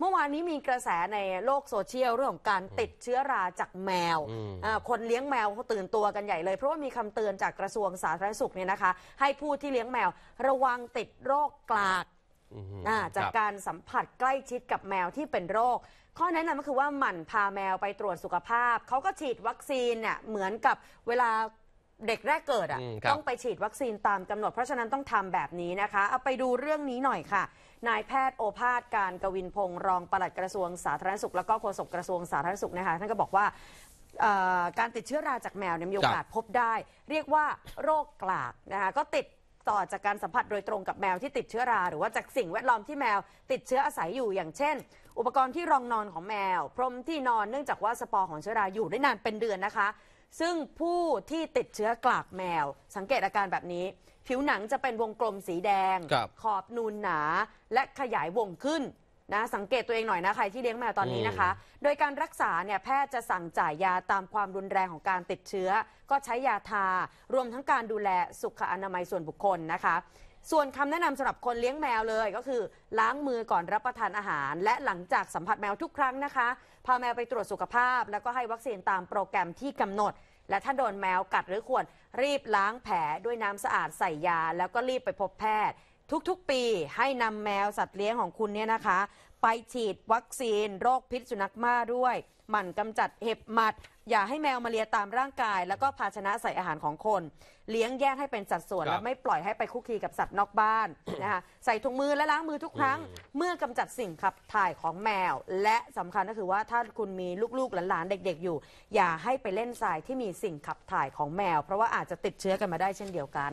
เมื่อวานนี้มีกระแสในโลกโซเชียลเรื่องของการติดเชื้อราจากแมว คนเลี้ยงแมวเขาตื่นตัวกันใหญ่เลย เพราะว่ามีคำเตือนจากกระทรวงสาธารณสุขเนี่ยนะคะ ให้ผู้ที่เลี้ยงแมวระวังติดโรคกลากจากการสัมผัสใกล้ชิดกับแมวที่เป็นโรค ข้อแนะนำก็คือว่าหมั่นพาแมวไปตรวจสุขภาพ เขาก็ฉีดวัคซีนเนี่ยเหมือนกับเวลาเด็กแรกเกิดอ่ะต้องไปฉีดวัคซีนตามกำหนดเพราะฉะนั้นต้องทำแบบนี้นะคะ เอาไปดูเรื่องนี้หน่อยค่ะ นายแพทย์โอภาสการกวินพงศ์รองปลัดกระทรวงสาธารณสุข แล้วก็โฆษกกระทรวงสาธารณสุขนะคะ ท่านก็บอกว่าการติดเชื้อราจากแมวเนี่ยมีโอกาสพบได้ เรียกว่าโรคกลากนะคะ ก็ติดต่อจากการสัมผัสโดยตรงกับแมวที่ติดเชื้อราหรือว่าจากสิ่งแวดล้อมที่แมว ติดเชื้ออาศัยอยู่อย่างเช่น อุปกรณ์ที่รองนอนของแมว พรมที่นอนเนื่องจากว่าสปอร์ของเชื้อราอยู่ได้นานเป็นเดือนนะคะซึ่งผู้ที่ติดเชื้อกลากแมว สังเกตอาการแบบนี้ ผิวหนังจะเป็นวงกลมสีแดง ขอบนูนหนา และขยายวงขึ้นนะสังเกตตัวเองหน่อยนะใครที่เลี้ยงแมวตอนนี้นะคะ โดยการรักษาเนี่ยแพทย์จะสั่งจ่ายยาตามความรุนแรงของการติดเชื้อ ก็ใช้ยาทา รวมทั้งการดูแลสุขอนามัยส่วนบุคคลนะคะ ส่วนคำแนะนำสำหรับคนเลี้ยงแมวเลย ก็คือ ล้างมือก่อนรับประทานอาหาร และหลังจากสัมผัสแมวทุกครั้งนะคะพาแมวไปตรวจสุขภาพ แล้วก็ให้วัคซีนตามโปรแกรมที่กำหนดและถ้าโดนแมวกัดหรือข่วนรีบล้างแผลด้วยน้ำสะอาดใส่ยาแล้วก็รีบไปพบแพทย์ทุกๆ ปี ให้นำแมวสัตว์เลี้ยงของคุณเนี่ยนะคะ ไปฉีดวัคซีน โรคพิษสุนัขม่าด้วยหมั่นกำจัดเห็บหมัด อย่าให้แมวมาเลียตามร่างกาย แล้วก็ภาชนะใส่อาหารของคน เลี้ยงแยกให้เป็นสัดส่วน และไม่ปล่อยให้ไปคุกคีกับสัตว์นอกบ้านนะคะใส่ถุงมือและล้างมือทุกครั้ง เมื่อกำจัดสิ่งขับถ่ายของแมว และสำคัญก็คือว่าถ้าคุณมีลูกๆหลานๆเด็กๆ อยู่ อย่าให้ไปเล่นทรายที่มีสิ่งขับถ่ายของแมว เพราะว่าอาจจะติดเชื้อกันมาได้เช่นเดียวกัน